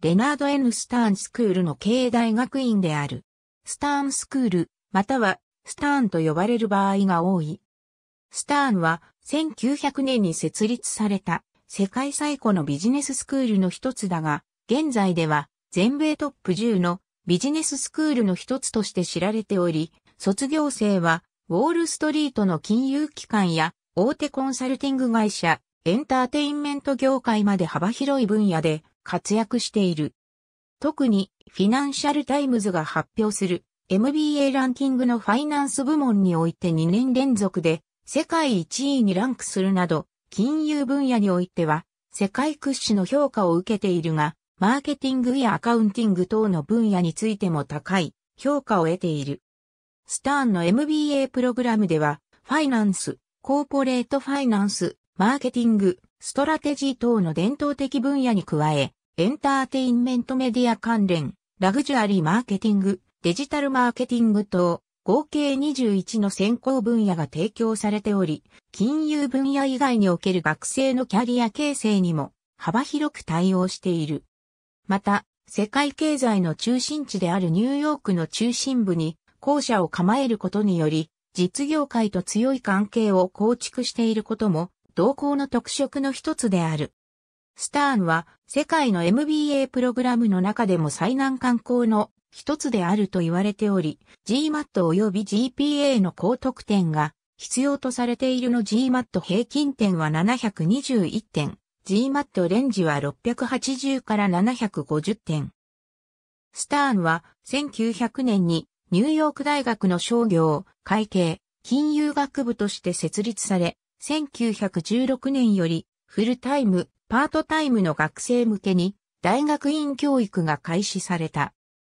レナード・ N・ スターンスクールの経営大学院である。スターンスクール、またはスターンと呼ばれる場合が多い。スターンは1900年に設立された世界最古のビジネススクールの一つだが、現在では全米トップ10のビジネススクールの一つとして知られており、卒業生はウォールストリートの金融機関や大手コンサルティング会社、エンターテインメント業界まで幅広い分野で活躍している。特にフィナンシャルタイムズが発表する MBA ランキングのファイナンス部門において2年連続で世界1位にランクするなど、金融分野においては世界屈指の評価を受けているが、マーケティングやアカウンティング等の分野についても高い評価を得ている。スターンの MBA プログラムでは、ファイナンス、コーポレートファイナンス、マーケティング、ストラテジー等の伝統的分野に加え、エンターテインメントメディア関連、ラグジュアリーマーケティング、デジタルマーケティング等、合計21の専攻分野が提供されており、金融分野以外における学生のキャリア形成にも幅広く対応している。また、世界経済の中心地であるニューヨークの中心部に校舎を構えることにより、実業界と強い関係を構築していることも、同行の特色の一つである。スターンは世界の MBA プログラムの中でも最難関校の一つであると言われており、GMAT 及び GPA の高得点が必要とされているの GMAT 平均点は721点、GMAT レンジは680から750点。スターンは1900年にニューヨーク大学の商業、会計、金融学部として設立され、1916年よりフルタイムパートタイムの学生向けに大学院教育が開始された。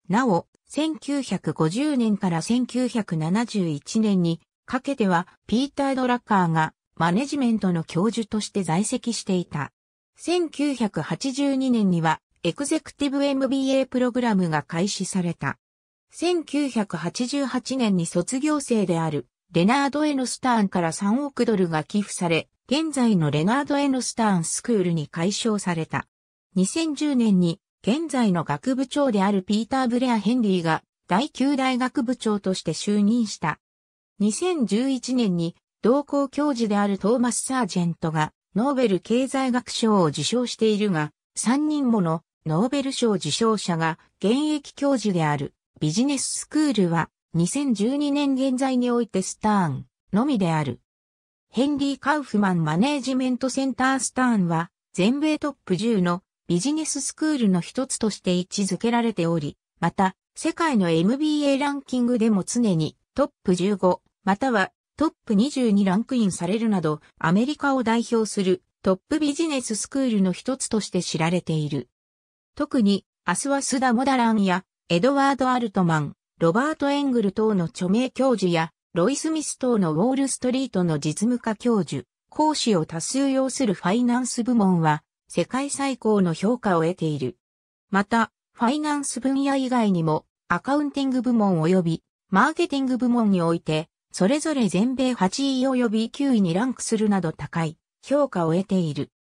なお、1950年から1971年にかけてはピーター・ドラッカーがマネジメントの教授として在籍していた。1982年にはエグゼクティブ MBA プログラムが開始された。1988年に卒業生であるレナード・エノスターンから3億ドルが寄付され、現在のレナード・エノスターンスクールに改称された。2010年に現在の学部長であるピーター・ブレア・ヘンリーが第9大学部長として就任した。2011年に同校教授であるトーマス・サージェントがノーベル経済学賞を受賞しているが、3人ものノーベル賞受賞者が現役教授であるビジネススクールは2012年現在においてスターンのみである。ヘンリー・カウフマンマネージメントセンタースターンは、全米トップ10のビジネススクールの一つとして位置づけられており、また、世界の MBA ランキングでも常にトップ15、またはトップ20にランクインされるなど、アメリカを代表するトップビジネススクールの一つとして知られている。特に、アスワスダ・モダランや、エドワード・アルトマン、ロバート・エングル等の著名教授や、ロイスミス等のウォールストリートの実務家教授、講師を多数要するファイナンス部門は、世界最高の評価を得ている。また、ファイナンス分野以外にも、アカウンティング部門及び、マーケティング部門において、それぞれ全米8位及び9位にランクするなど高い評価を得ている。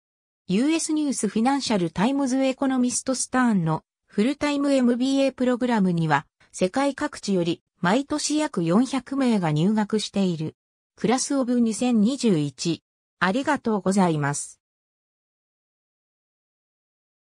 US ニュースフィナンシャルタイムズエコノミストスターンのフルタイム MBA プログラムには世界各地より毎年約400名が入学している。クラスオブ2021。ありがとうございます。